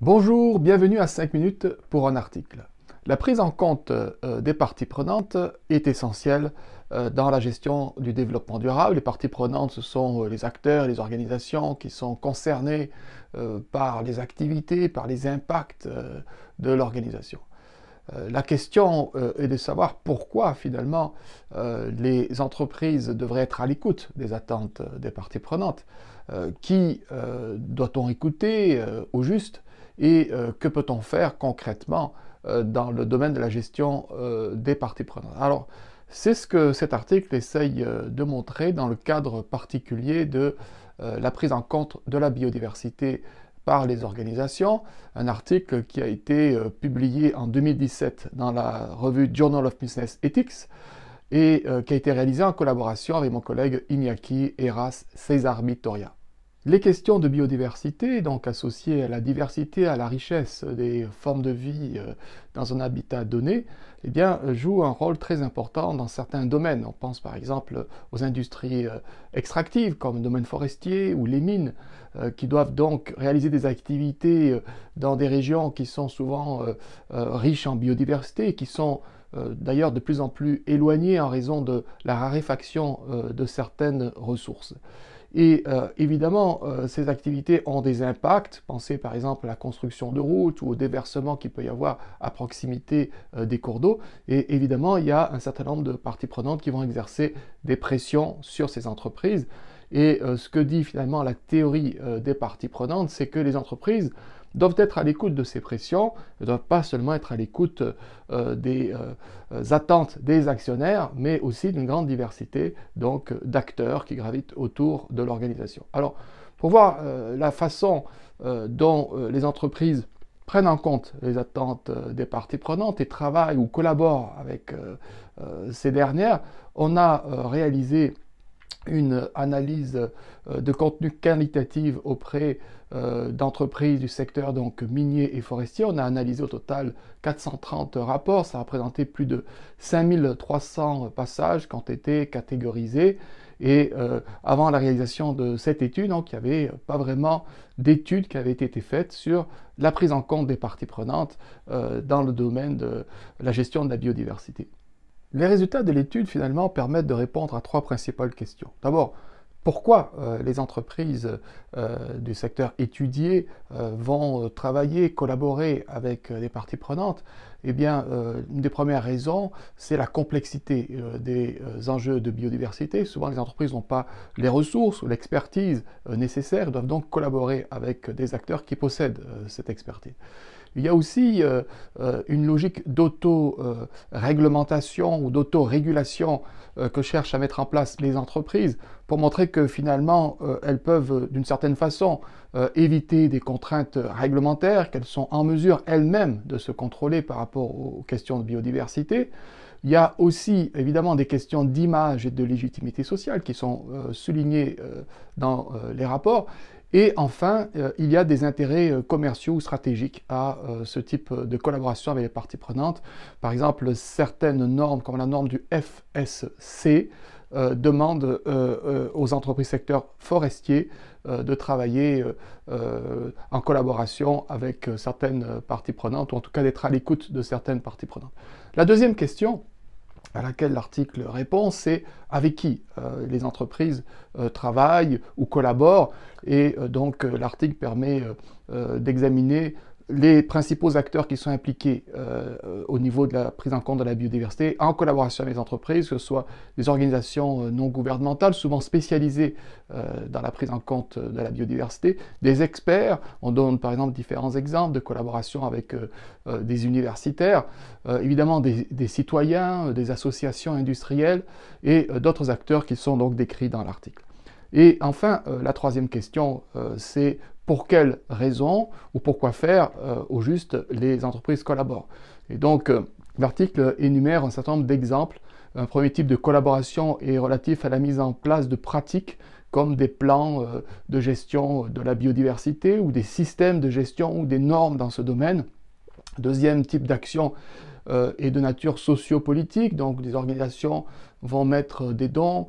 Bonjour, bienvenue à 5 minutes pour un article. La prise en compte euh, des parties prenantes est essentielle euh, dans la gestion du développement durable. Les parties prenantes, ce sont euh, les acteurs, les organisations qui sont concernées par les activités, par les impacts de l'organisation. La question est de savoir pourquoi finalement les entreprises devraient être à l'écoute des attentes des parties prenantes. Qui doit-on écouter au juste et euh, que peut-on faire concrètement euh, dans le domaine de la gestion euh, des parties prenantes. Alors, c'est ce que cet article essaye de montrer dans le cadre particulier de la prise en compte de la biodiversité par les organisations, un article qui a été publié en 2017 dans la revue Journal of Business Ethics et qui a été réalisé en collaboration avec mon collègue Iñaki Eras César Victoria. Les questions de biodiversité, donc associées à la diversité, à la richesse des formes de vie euh, dans un habitat donné, eh bien, jouent un rôle très important dans certains domaines. On pense par exemple aux industries euh, extractives comme le domaine forestier ou les mines, euh, qui doivent donc réaliser des activités dans des régions qui sont souvent riches en biodiversité qui sont d'ailleurs de plus en plus éloignées en raison de la raréfaction de certaines ressources. Et euh, évidemment, euh, ces activités ont des impacts. Pensez par exemple à la construction de routes ou au déversement qu'il peut y avoir à proximité euh, des cours d'eau. Et évidemment, il y a un certain nombre de parties prenantes qui vont exercer des pressions sur ces entreprises. Et ce que dit finalement la théorie des parties prenantes, c'est que les entreprises doivent être à l'écoute de ces pressions, ne doivent pas seulement être à l'écoute euh, des euh, attentes des actionnaires, mais aussi d'une grande diversité donc d'acteurs qui gravitent autour de l'organisation. Alors, pour voir euh, la façon dont les entreprises prennent en compte les attentes des parties prenantes et travaillent ou collaborent avec ces dernières, on a réalisé une analyse euh, de contenu qualitative auprès euh, d'entreprises du secteur donc minier et forestier. On a analysé au total 430 rapports, ça a représenté plus de 5300 passages qui ont été catégorisés. Et euh, avant la réalisation de cette étude, donc, il n'y avait pas vraiment d'études qui avaient été faites sur la prise en compte des parties prenantes dans le domaine de la gestion de la biodiversité. Les résultats de l'étude finalement permettent de répondre à trois principales questions. D'abord, pourquoi euh, les entreprises euh, du secteur étudié euh, vont travailler, collaborer avec des parties prenantes Eh bien, une des premières raisons, c'est la complexité des enjeux de biodiversité. Souvent, les entreprises n'ont pas les ressources ou l'expertise nécessaires, doivent donc collaborer avec des acteurs qui possèdent cette expertise. Il y a aussi euh, euh, une logique d'auto-réglementation euh, ou d'auto-régulation que cherchent à mettre en place les entreprises pour montrer que finalement, elles peuvent d'une certaine façon éviter des contraintes réglementaires, qu'elles sont en mesure elles-mêmes de se contrôler par rapport aux questions de biodiversité. Il y a aussi évidemment des questions d'image et de légitimité sociale qui sont soulignées dans les rapports. Et enfin, euh, il y a des intérêts euh, commerciaux ou stratégiques à euh, ce type de collaboration avec les parties prenantes. Par exemple, certaines normes, comme la norme du FSC, demandent aux entreprises secteur forestier de travailler en collaboration avec certaines parties prenantes, ou en tout cas d'être à l'écoute de certaines parties prenantes. La deuxième question, à laquelle l'article répond, c'est avec qui euh, les entreprises euh, travaillent ou collaborent. Et euh, donc l'article permet d'examiner les principaux acteurs qui sont impliqués euh, au niveau de la prise en compte de la biodiversité, en collaboration avec les entreprises, que ce soit des organisations euh, non gouvernementales, souvent spécialisées euh, dans la prise en compte de la biodiversité, des experts, on donne par exemple différents exemples de collaboration avec des universitaires, évidemment des, citoyens, des associations industrielles et d'autres acteurs qui sont donc décrits dans l'article. Et enfin, la troisième question, c'est pour quelles raisons ou pourquoi faire euh, au juste les entreprises collaborent. Et donc, euh, l'article énumère un certain nombre d'exemples. Un premier type de collaboration est relatif à la mise en place de pratiques comme des plans euh, de gestion de la biodiversité ou des systèmes de gestion ou des normes dans ce domaine. Deuxième type d'action est de nature sociopolitique, donc des organisations vont mettre des dons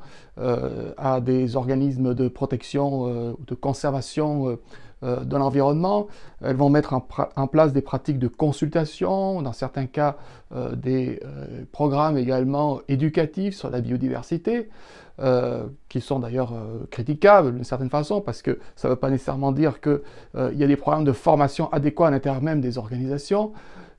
à des organismes de protection ou de conservation euh, de l'environnement. Elles vont mettre en, place des pratiques de consultation, dans certains cas euh, des euh, programmes également éducatifs sur la biodiversité, qui sont d'ailleurs critiquables d'une certaine façon, parce que ça ne veut pas nécessairement dire qu'il y a des programmes de formation adéquats à l'intérieur même des organisations.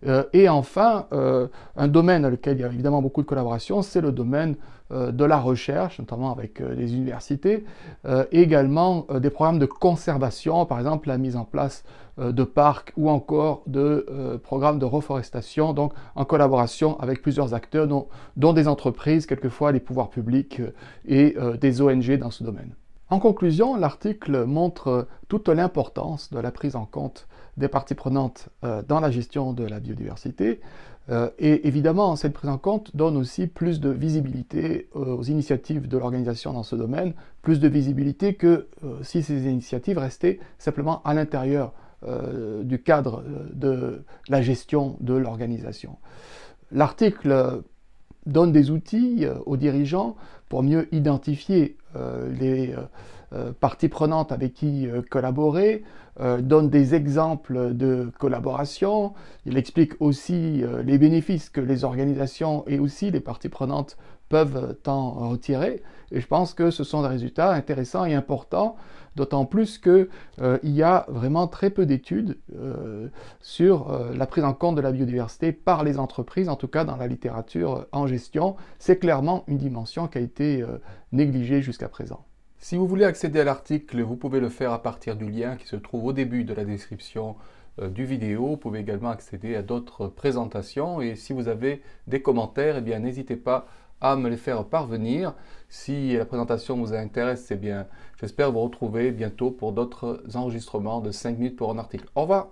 Euh, et enfin, euh, un domaine dans lequel il y a évidemment beaucoup de collaboration, c'est le domaine euh, de la recherche, notamment avec les universités, également des programmes de conservation, par exemple la mise en place de parcs ou encore de programmes de reforestation, donc en collaboration avec plusieurs acteurs, dont, des entreprises, quelquefois les pouvoirs publics et des ONG dans ce domaine. En conclusion, l'article montre toute l'importance de la prise en compte des parties prenantes euh, dans la gestion de la biodiversité. Euh, et évidemment, cette prise en compte donne aussi plus de visibilité euh, aux initiatives de l'organisation dans ce domaine, plus de visibilité que si ces initiatives restaient simplement à l'intérieur du cadre de la gestion de l'organisation. L'article donne des outils aux dirigeants pour mieux identifier euh, les... Euh, parties prenantes avec qui euh, collaborer, euh, donne des exemples de collaboration, il explique aussi les bénéfices que les organisations et aussi les parties prenantes peuvent en retirer. Et je pense que ce sont des résultats intéressants et importants, d'autant plus qu'il y a vraiment très peu d'études sur la prise en compte de la biodiversité par les entreprises, en tout cas dans la littérature en gestion. C'est clairement une dimension qui a été négligée jusqu'à présent. Si vous voulez accéder à l'article, vous pouvez le faire à partir du lien qui se trouve au début de la description euh, du vidéo. Vous pouvez également accéder à d'autres présentations et si vous avez des commentaires, eh bien n'hésitez pas à me les faire parvenir. Si la présentation vous intéresse, eh bien j'espère vous retrouver bientôt pour d'autres enregistrements de 5 minutes pour un article. Au revoir